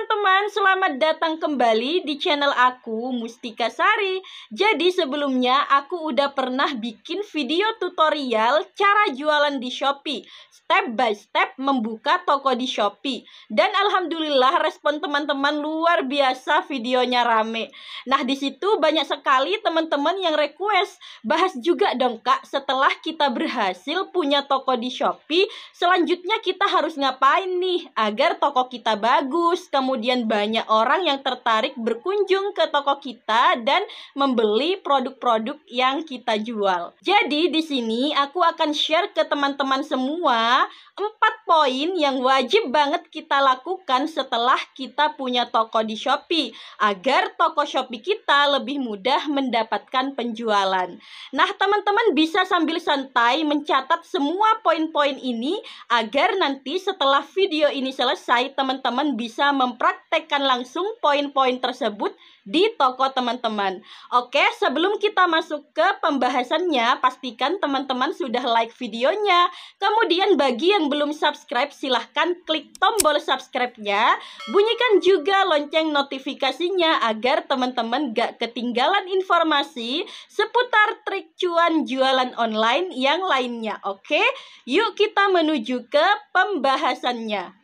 teman-teman, selamat datang kembali di channel aku Mustika Sari. Jadi sebelumnya aku udah pernah bikin video tutorial cara jualan di Shopee, step by step membuka toko di Shopee. Dan alhamdulillah respon teman-teman luar biasa videonya rame. Nah, disitu banyak sekali teman-teman yang request, bahas juga dong Kak, setelah kita berhasil punya toko di Shopee, selanjutnya kita harus ngapain nih agar toko kita bagus, kemudian kemudian banyak orang yang tertarik berkunjung ke toko kita dan membeli produk-produk yang kita jual. Jadi di sini aku akan share ke teman-teman semua empat poin yang wajib banget kita lakukan setelah kita punya toko di Shopee agar toko Shopee kita lebih mudah mendapatkan penjualan. Nah, teman-teman bisa sambil santai mencatat semua poin-poin ini agar nanti setelah video ini selesai teman-teman bisa mem mempraktekkan langsung poin-poin tersebut di toko teman-teman. Oke, sebelum kita masuk ke pembahasannya, pastikan teman-teman sudah like videonya. Kemudian bagi yang belum subscribe, silahkan klik tombol subscribe-nya. Bunyikan juga lonceng notifikasinya agar teman-teman gak ketinggalan informasi seputar trik cuan jualan online yang lainnya. Oke, yuk kita menuju ke pembahasannya.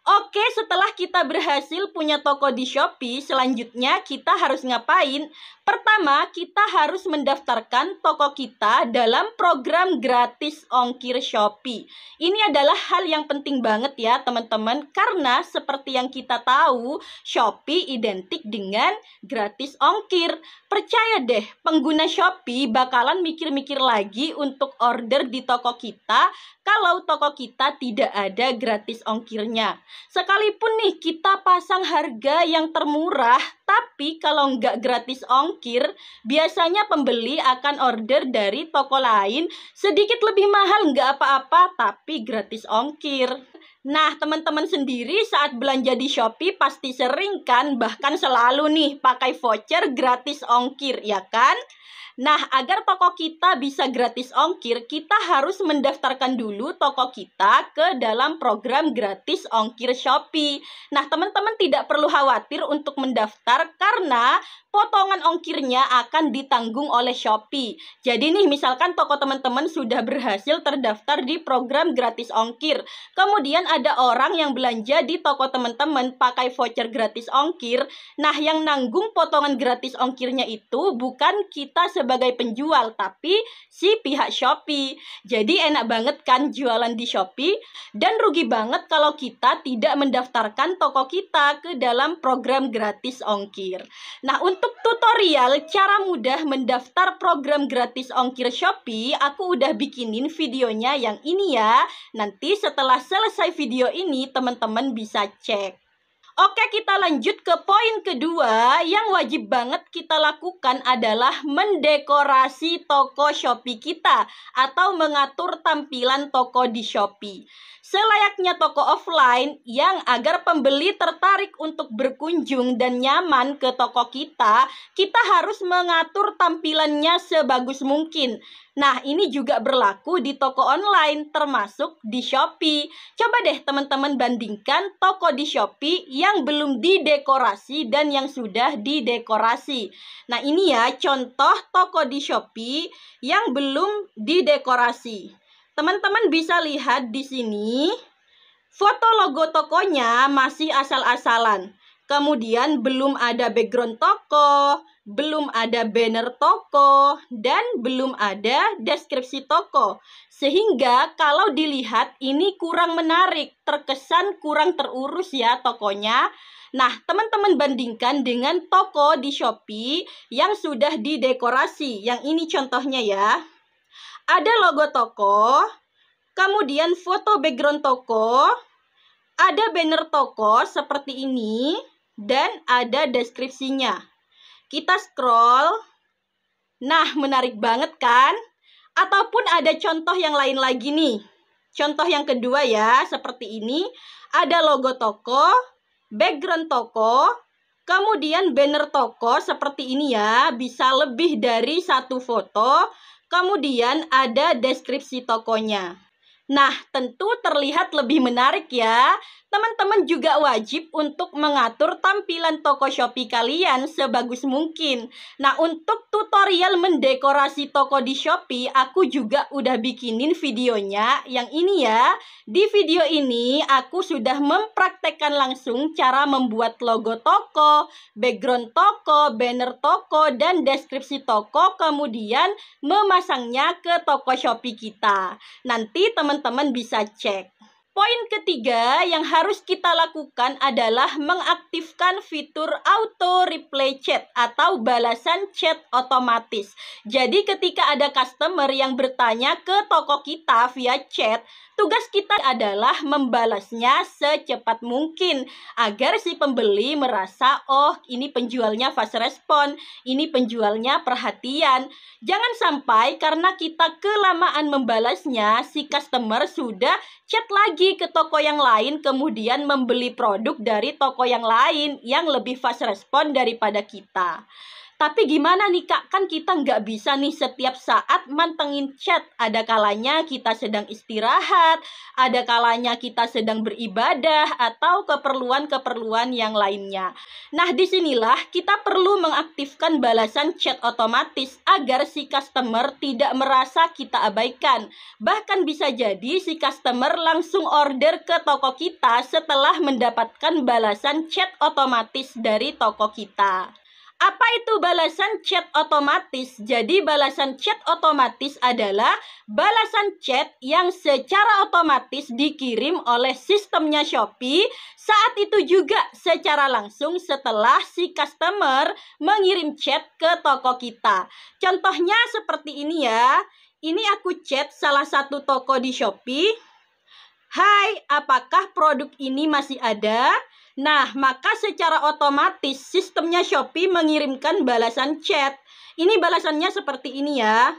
Oke, setelah kita berhasil punya toko di Shopee, selanjutnya kita harus ngapain? Pertama, kita harus mendaftarkan toko kita dalam program gratis ongkir Shopee. Ini adalah hal yang penting banget ya, teman-teman, karena seperti yang kita tahu, Shopee identik dengan gratis ongkir. Percaya deh, pengguna Shopee bakalan mikir-mikir lagi untuk order di toko kita kalau toko kita tidak ada gratis ongkirnya sekalipun nih kita pasang harga yang termurah, tapi kalau nggak gratis ongkir, biasanya pembeli akan order dari toko lain sedikit lebih mahal nggak apa-apa, tapi gratis ongkir. Nah, teman-teman sendiri saat belanja di Shopee pasti sering kan, bahkan selalu nih pakai voucher gratis ongkir, ya kan? Nah, agar toko kita bisa gratis ongkir, kita harus mendaftarkan dulu toko kita ke dalam program gratis ongkir Shopee. Nah, teman-teman tidak perlu khawatir untuk mendaftar karena potongan ongkirnya akan ditanggung oleh Shopee. Jadi nih, misalkan toko teman-teman sudah berhasil terdaftar di program gratis ongkir. Kemudian ada orang yang belanja di toko teman-teman pakai voucher gratis ongkir. Nah, yang nanggung potongan gratis ongkirnya itu bukan kita kita sebagai penjual tapi si pihak Shopee. Jadi enak banget kan jualan di Shopee dan rugi banget kalau kita tidak mendaftarkan toko kita ke dalam program gratis ongkir. Nah, untuk tutorial cara mudah mendaftar program gratis ongkir Shopee, aku udah bikinin videonya yang ini ya. Nanti setelah selesai video ini teman-teman bisa cek. Oke, kita lanjut ke poin kedua. Yang wajib banget kita lakukan adalah mendekorasi toko Shopee kita atau mengatur tampilan toko di Shopee. Selayaknya toko offline yang agar pembeli tertarik untuk berkunjung dan nyaman ke toko kita, kita harus mengatur tampilannya sebagus mungkin. Nah, ini juga berlaku di toko online termasuk di Shopee. Coba deh teman-teman bandingkan toko di Shopee yang belum didekorasi dan yang sudah didekorasi. Nah, ini ya contoh toko di Shopee yang belum didekorasi. Teman-teman bisa lihat di sini, foto logo tokonya masih asal-asalan. Kemudian belum ada background toko, belum ada banner toko, dan belum ada deskripsi toko. Sehingga kalau dilihat ini kurang menarik, terkesan kurang terurus ya tokonya. Nah, teman-teman bandingkan dengan toko di Shopee yang sudah didekorasi. Yang ini contohnya ya ada logo toko, kemudian foto background toko, ada banner toko seperti ini, dan ada deskripsinya. Kita scroll. Nah, menarik banget kan? Ataupun ada contoh yang lain lagi nih. Contoh yang kedua ya, seperti ini. Ada logo toko, background toko, kemudian banner toko seperti ini ya. Bisa lebih dari satu foto, Kemudian ada deskripsi tokonya. Nah, tentu terlihat lebih menarik ya teman-teman juga wajib untuk mengatur tampilan toko Shopee kalian sebagus mungkin. Nah, untuk tutorial mendekorasi toko di Shopee, aku juga udah bikinin videonya yang ini ya. Di video ini, aku sudah mempraktekkan langsung cara membuat logo toko, background toko, banner toko, dan deskripsi toko, kemudian memasangnya ke toko Shopee kita. Nanti teman-teman bisa cek. Poin ketiga yang harus kita lakukan adalah mengaktifkan fitur auto reply chat atau balasan chat otomatis. Jadi ketika ada customer yang bertanya ke toko kita via chat, Tugas kita adalah membalasnya secepat mungkin agar si pembeli merasa oh ini penjualnya fast respon, ini penjualnya perhatian. Jangan sampai karena kita kelamaan membalasnya si customer sudah chat lagi ke toko yang lain kemudian membeli produk dari toko yang lain yang lebih fast respon daripada kita. Tapi gimana nih kak, kan kita nggak bisa nih setiap saat mantengin chat. Ada kalanya kita sedang istirahat, ada kalanya kita sedang beribadah, atau keperluan-keperluan yang lainnya. Nah disinilah kita perlu mengaktifkan balasan chat otomatis agar si customer tidak merasa kita abaikan. Bahkan bisa jadi si customer langsung order ke toko kita setelah mendapatkan balasan chat otomatis dari toko kita. Apa itu balasan chat otomatis? Jadi balasan chat otomatis adalah balasan chat yang secara otomatis dikirim oleh sistemnya Shopee saat itu juga secara langsung setelah si customer mengirim chat ke toko kita. Contohnya seperti ini ya. Ini aku chat salah satu toko di Shopee. Hai, apakah produk ini masih ada? Nah, maka secara otomatis sistemnya Shopee mengirimkan balasan chat. Ini balasannya seperti ini ya.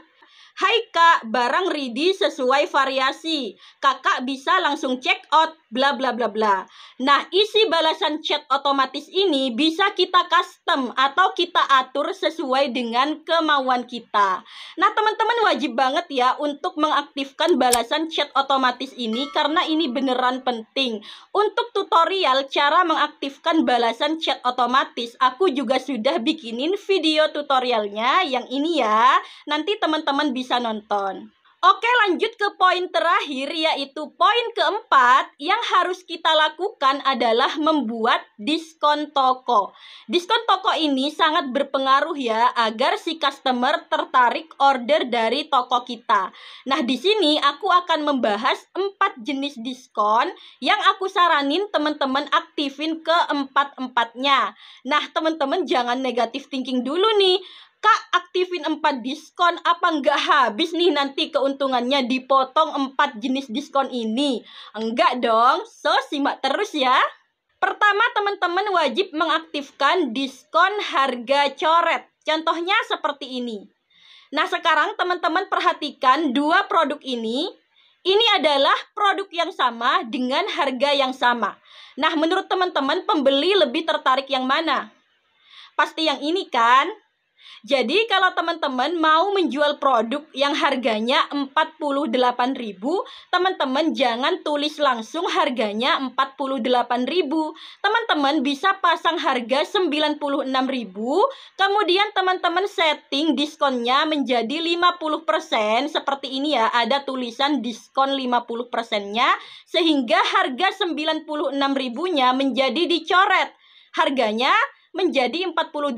Hai kak, barang ready sesuai variasi. Kakak bisa langsung check out, bla bla bla bla. Nah, isi balasan chat otomatis ini bisa kita custom atau kita atur sesuai dengan kemauan kita. Nah, teman-teman wajib banget ya untuk mengaktifkan balasan chat otomatis ini karena ini beneran penting. Untuk tutorial cara mengaktifkan balasan chat otomatis, aku juga sudah bikinin video tutorialnya yang ini ya. Nanti teman-teman bisa bisa nonton. Oke lanjut ke poin terakhir yaitu poin keempat yang harus kita lakukan adalah membuat diskon toko. Diskon toko ini sangat berpengaruh ya agar si customer tertarik order dari toko kita. Nah di sini aku akan membahas empat jenis diskon yang aku saranin teman-teman aktifin keempat-empatnya. Nah teman-teman jangan negatif thinking dulu nih Kak aktifin 4 diskon apa enggak habis nih nanti keuntungannya dipotong 4 jenis diskon ini? Enggak dong, so simak terus ya. Pertama teman-teman wajib mengaktifkan diskon harga coret. Contohnya seperti ini. Nah sekarang teman-teman perhatikan dua produk ini. Ini adalah produk yang sama dengan harga yang sama. Nah menurut teman-teman pembeli lebih tertarik yang mana? Pasti yang ini kan? Jadi kalau teman-teman mau menjual produk yang harganya 48.000, teman-teman jangan tulis langsung harganya 48.000. Teman-teman bisa pasang harga 96.000, kemudian teman-teman setting diskonnya menjadi 50% seperti ini ya, ada tulisan diskon 50%-nya sehingga harga 96.000-nya menjadi dicoret. Harganya menjadi 48.000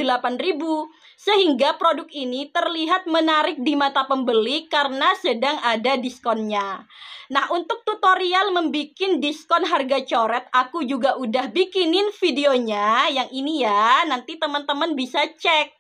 sehingga produk ini terlihat menarik di mata pembeli karena sedang ada diskonnya. Nah, untuk tutorial membuat diskon harga coret, aku juga udah bikinin videonya yang ini ya. Nanti teman-teman bisa cek.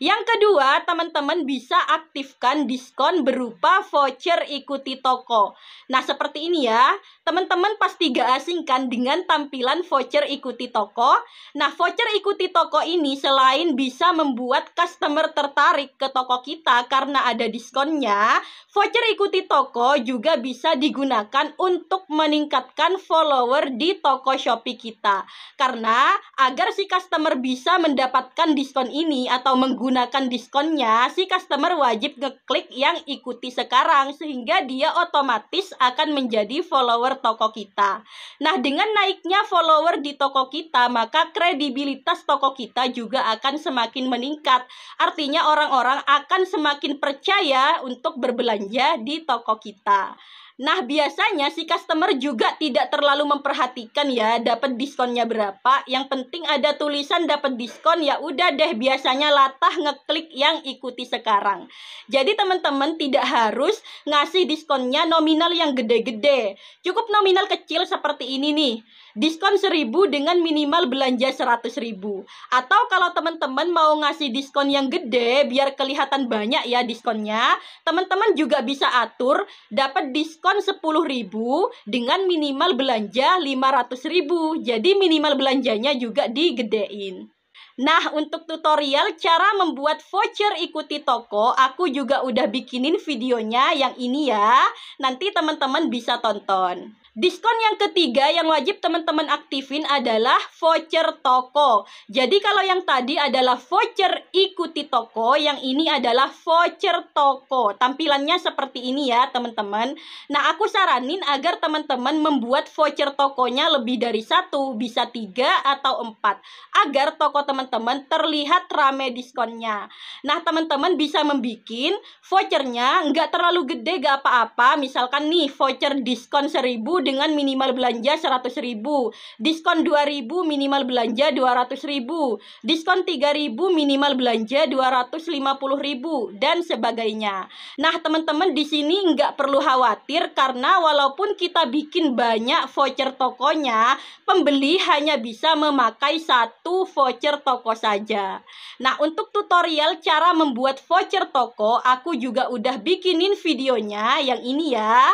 Yang kedua, teman-teman bisa aktifkan diskon berupa voucher ikuti toko. Nah, seperti ini ya. Teman-teman pasti gak asing kan dengan tampilan voucher ikuti toko? Nah, voucher ikuti toko ini selain bisa membuat customer tertarik ke toko kita karena ada diskonnya, voucher ikuti toko juga bisa digunakan untuk meningkatkan follower di toko Shopee kita. Karena agar si customer bisa mendapatkan diskon ini atau menggunakan diskonnya, si customer wajib ngeklik yang ikuti sekarang sehingga dia otomatis akan menjadi follower toko kita. Nah, dengan naiknya follower di toko kita, maka kredibilitas toko kita juga akan semakin meningkat. Artinya orang-orang akan semakin percaya untuk berbelanja di toko kita. Nah, biasanya si customer juga tidak terlalu memperhatikan ya dapat diskonnya berapa. Yang penting ada tulisan dapat diskon ya udah deh biasanya latah ngeklik yang ikuti sekarang. Jadi teman-teman tidak harus ngasih diskonnya nominal yang gede-gede. Cukup nominal kecil seperti ini nih diskon 1000 dengan minimal belanja 100000 atau kalau teman-teman mau ngasih diskon yang gede biar kelihatan banyak ya diskonnya teman-teman juga bisa atur dapat diskon 10000 dengan minimal belanja 500000 jadi minimal belanjanya juga digedein Nah, untuk tutorial cara membuat voucher ikuti toko, aku juga udah bikinin videonya yang ini ya. Nanti teman-teman bisa tonton. Diskon yang ketiga yang wajib teman-teman aktifin adalah voucher toko. Jadi kalau yang tadi adalah voucher ikuti toko, yang ini adalah voucher toko. Tampilannya seperti ini ya teman-teman. Nah aku saranin agar teman-teman membuat voucher tokonya lebih dari satu, bisa tiga atau empat. Agar toko teman-teman terlihat rame diskonnya. Nah teman-teman bisa membuat vouchernya nggak terlalu gede gak apa-apa. Misalkan nih voucher diskon seribu dengan minimal belanja 100.000, diskon 2.000 minimal belanja 200.000, diskon 3.000 minimal belanja 250.000 dan sebagainya nah teman-teman di sini nggak perlu khawatir karena walaupun kita bikin banyak voucher tokonya pembeli hanya bisa memakai satu voucher toko saja nah untuk tutorial cara membuat voucher toko aku juga udah bikinin videonya yang ini ya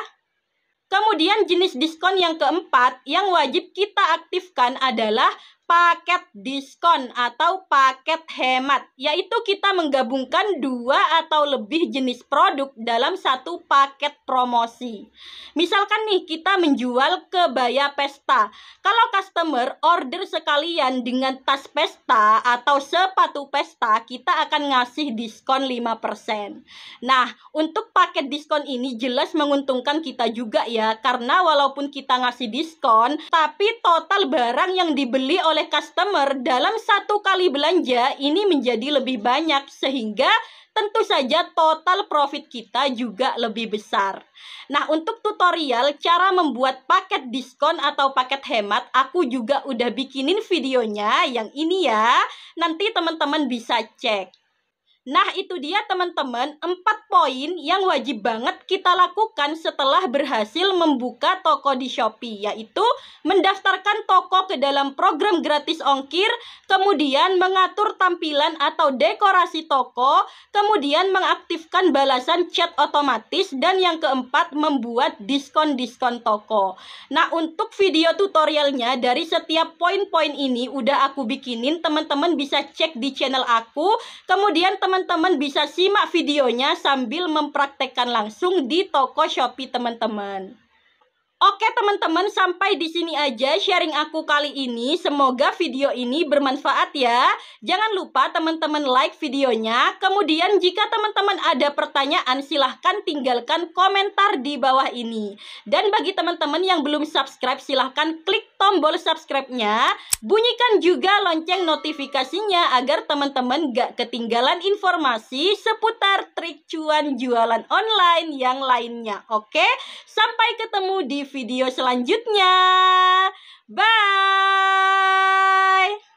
Kemudian jenis diskon yang keempat yang wajib kita aktifkan adalah paket diskon atau paket hemat, yaitu kita menggabungkan dua atau lebih jenis produk dalam satu paket promosi. Misalkan nih kita menjual kebaya pesta. Kalau customer order sekalian dengan tas pesta atau sepatu pesta, kita akan ngasih diskon 5%. Nah, untuk paket diskon ini jelas menguntungkan kita juga ya, karena walaupun kita ngasih diskon, tapi total barang yang dibeli oleh oleh customer dalam satu kali belanja ini menjadi lebih banyak sehingga tentu saja total profit kita juga lebih besar. Nah, untuk tutorial cara membuat paket diskon atau paket hemat, aku juga udah bikinin videonya yang ini ya. Nanti teman-teman bisa cek. Nah, itu dia teman-teman, empat poin yang wajib banget kita lakukan setelah berhasil membuka toko di Shopee, yaitu mendaftarkan toko ke dalam program gratis ongkir, kemudian mengatur tampilan atau dekorasi toko, kemudian mengaktifkan balasan chat otomatis, dan yang keempat membuat diskon-diskon toko. Nah, untuk video tutorialnya dari setiap poin-poin ini udah aku bikinin, teman-teman bisa cek di channel aku, kemudian teman teman-teman bisa simak videonya sambil mempraktekkan langsung di toko Shopee teman-teman. Oke teman-teman, sampai di sini aja sharing aku kali ini. Semoga video ini bermanfaat ya. Jangan lupa teman-teman like videonya. Kemudian jika teman-teman ada pertanyaan, silahkan tinggalkan komentar di bawah ini. Dan bagi teman-teman yang belum subscribe, silahkan klik tombol subscribe-nya. Bunyikan juga lonceng notifikasinya agar teman-teman gak ketinggalan informasi seputar trik cuan jualan online yang lainnya. Oke, sampai ketemu di video selanjutnya. Bye!